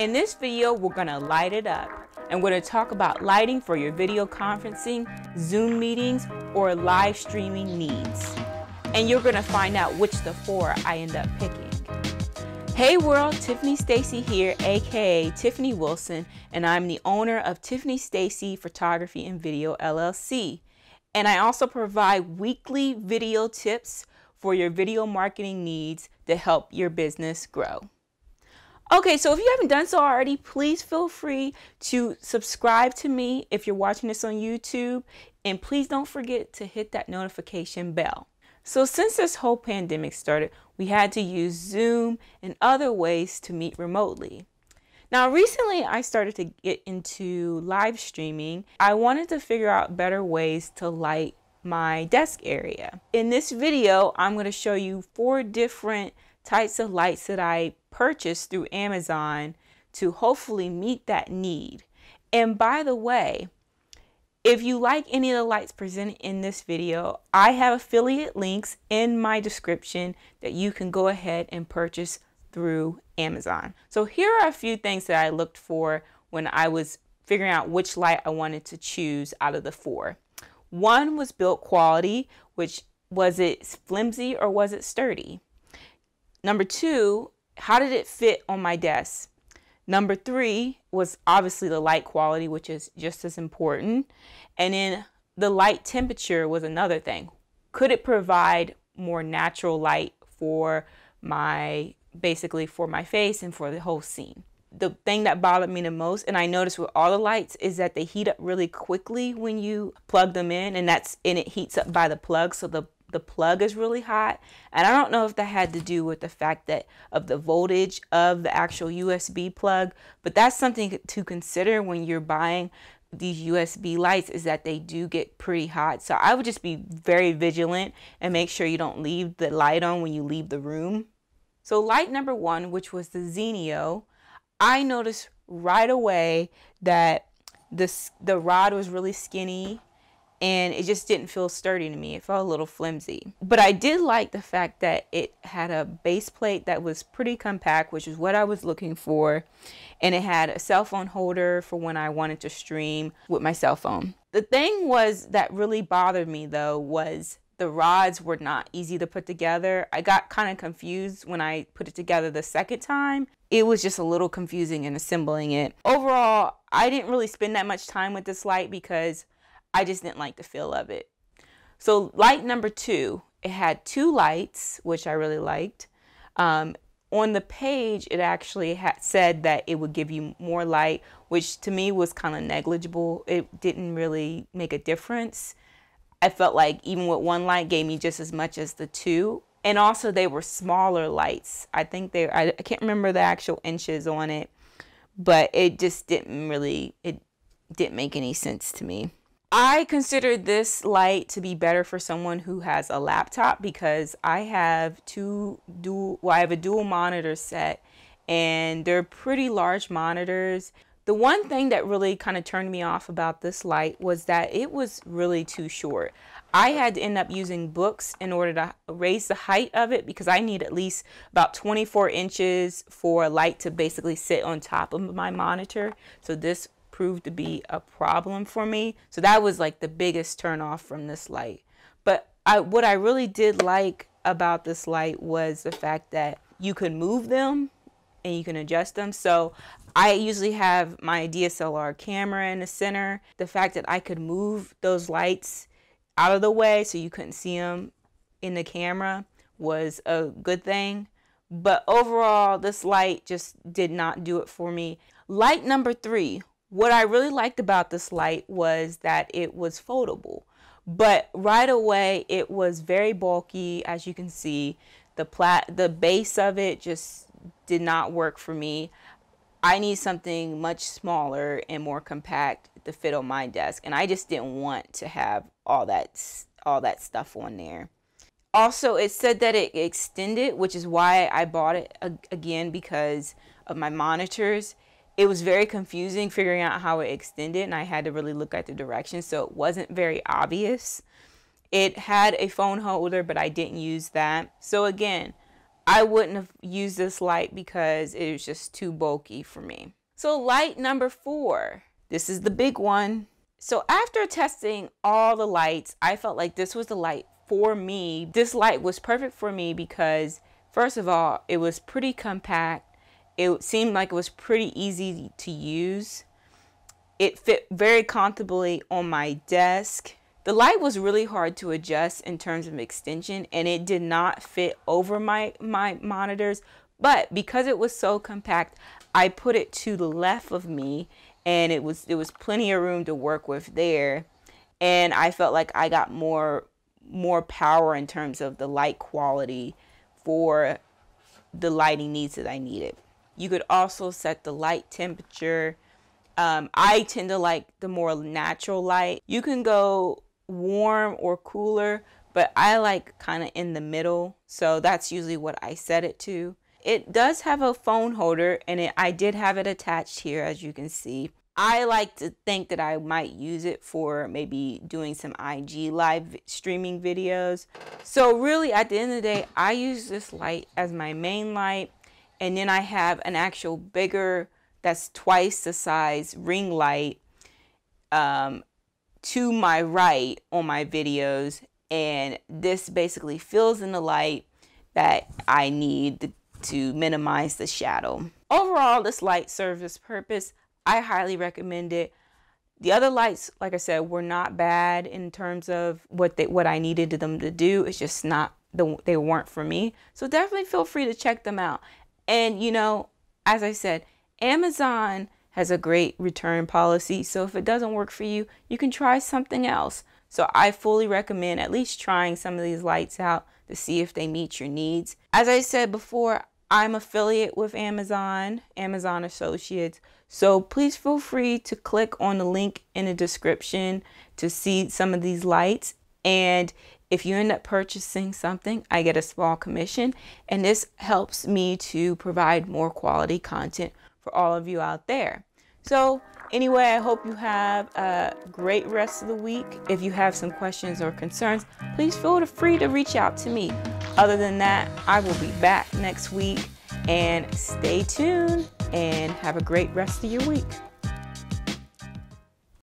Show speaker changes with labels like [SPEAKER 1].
[SPEAKER 1] In this video, we're gonna light it up. And we're gonna talk about lighting for your video conferencing, Zoom meetings, or live streaming needs. And you're gonna find out which the four I end up picking. Hey world, Tiffany Stacy here, AKA Tiffany Wilson, and I'm the owner of Tiffany Stacy Photography and Video LLC. And I also provide weekly video tips for your video marketing needs to help your business grow. Okay, so if you haven't done so already, please feel free to subscribe to me if you're watching this on YouTube. And please don't forget to hit that notification bell. So since this whole pandemic started, we had to use Zoom and other ways to meet remotely. Now, recently I started to get into live streaming. I wanted to figure out better ways to light my desk area. In this video, I'm gonna show you four different types of lights that I purchased through Amazon to hopefully meet that need. And by the way, if you like any of the lights presented in this video, I have affiliate links in my description that you can go ahead and purchase through Amazon. So here are a few things that I looked for when I was figuring out which light I wanted to choose out of the four. One was build quality, which was it flimsy or was it sturdy? Number two, how did it fit on my desk? Number three was obviously the light quality, which is just as important. And then the light temperature was another thing. Could it provide more natural light for my basically for my face and for the whole scene? The thing that bothered me the most, and I noticed with all the lights, is that they heat up really quickly when you plug them in, and that's and it heats up by the plug, so the the plug is really hot. And I don't know if that had to do with the fact that of the voltage of the actual USB plug, but that's something to consider when you're buying these USB lights is that they do get pretty hot. So I would just be very vigilant and make sure you don't leave the light on when you leave the room. So light number one, which was the xenio I noticed right away that this, the rod was really skinny and it just didn't feel sturdy to me. It felt a little flimsy. But I did like the fact that it had a base plate that was pretty compact, which is what I was looking for. And it had a cell phone holder for when I wanted to stream with my cell phone. The thing was that really bothered me though was the rods were not easy to put together. I got kind of confused when I put it together the second time. It was just a little confusing in assembling it. Overall, I didn't really spend that much time with this light because I just didn't like the feel of it. So light number two, it had two lights, which I really liked. Um, on the page, it actually had said that it would give you more light, which to me was kind of negligible. It didn't really make a difference. I felt like even with one light gave me just as much as the two. And also they were smaller lights. I think they, I, I can't remember the actual inches on it, but it just didn't really, it didn't make any sense to me. I consider this light to be better for someone who has a laptop because I have two dual, well, I have a dual monitor set and they're pretty large monitors. The one thing that really kind of turned me off about this light was that it was really too short. I had to end up using books in order to raise the height of it because I need at least about 24 inches for a light to basically sit on top of my monitor. So this proved to be a problem for me. So that was like the biggest turn off from this light. But I, what I really did like about this light was the fact that you can move them and you can adjust them. So I usually have my DSLR camera in the center. The fact that I could move those lights out of the way so you couldn't see them in the camera was a good thing. But overall, this light just did not do it for me. Light number three what I really liked about this light was that it was foldable, but right away it was very bulky, as you can see. The plat, the base of it just did not work for me. I need something much smaller and more compact to fit on my desk, and I just didn't want to have all that all that stuff on there. Also, it said that it extended, which is why I bought it again because of my monitors it was very confusing figuring out how it extended and I had to really look at the directions so it wasn't very obvious. It had a phone holder but I didn't use that. So again, I wouldn't have used this light because it was just too bulky for me. So light number four, this is the big one. So after testing all the lights, I felt like this was the light for me. This light was perfect for me because first of all, it was pretty compact it seemed like it was pretty easy to use. It fit very comfortably on my desk. The light was really hard to adjust in terms of extension and it did not fit over my, my monitors, but because it was so compact, I put it to the left of me and it was there was plenty of room to work with there. And I felt like I got more more power in terms of the light quality for the lighting needs that I needed. You could also set the light temperature. Um, I tend to like the more natural light. You can go warm or cooler, but I like kind of in the middle. So that's usually what I set it to. It does have a phone holder and it, I did have it attached here as you can see. I like to think that I might use it for maybe doing some IG live streaming videos. So really at the end of the day, I use this light as my main light. And then I have an actual bigger, that's twice the size ring light um, to my right on my videos. And this basically fills in the light that I need to minimize the shadow. Overall, this light serves its purpose. I highly recommend it. The other lights, like I said, were not bad in terms of what they what I needed them to do. It's just not the, they weren't for me. So definitely feel free to check them out. And, you know, as I said, Amazon has a great return policy. So if it doesn't work for you, you can try something else. So I fully recommend at least trying some of these lights out to see if they meet your needs. As I said before, I'm affiliate with Amazon, Amazon Associates. So please feel free to click on the link in the description to see some of these lights. And if you end up purchasing something, I get a small commission, and this helps me to provide more quality content for all of you out there. So, anyway, I hope you have a great rest of the week. If you have some questions or concerns, please feel free to reach out to me. Other than that, I will be back next week and stay tuned and have a great rest of your week.